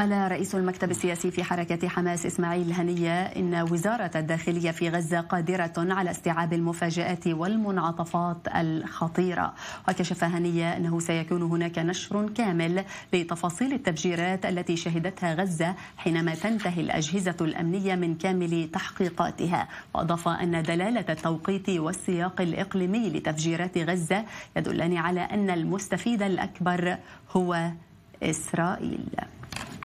قال رئيس المكتب السياسي في حركة حماس إسماعيل هنية إن وزارة الداخلية في غزة قادرة على استيعاب المفاجآت والمنعطفات الخطيرة وكشف هنية أنه سيكون هناك نشر كامل لتفاصيل التفجيرات التي شهدتها غزة حينما تنتهي الأجهزة الأمنية من كامل تحقيقاتها وأضاف أن دلالة التوقيت والسياق الإقليمي لتفجيرات غزة يدلان على أن المستفيد الأكبر هو إسرائيل